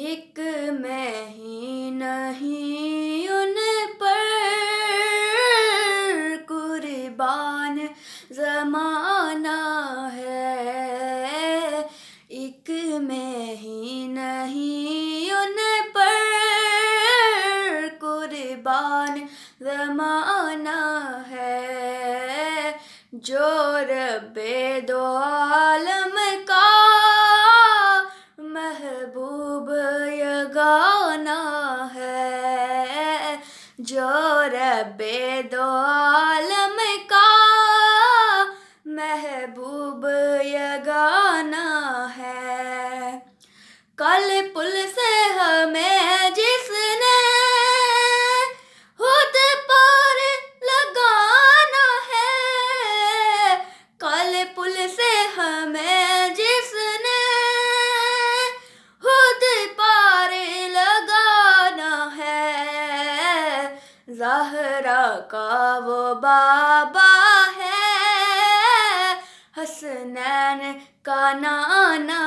एक मैं ही नहीं उन पर कुर्बान जमाना है एक मैं ही नहीं उन पर कुर्बान जमाना है जो रब दुआ जो रबे दौलम का महबूब यगा जहरा का वो बाबा है हसनैन का नाना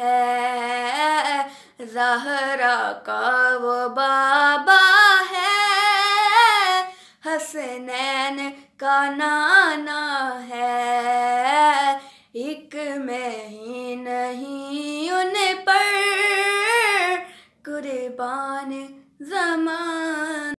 है जहरा का वो बाबा है हसनैन का नाना है एक में ही नहीं उन पर कुर्बान जमान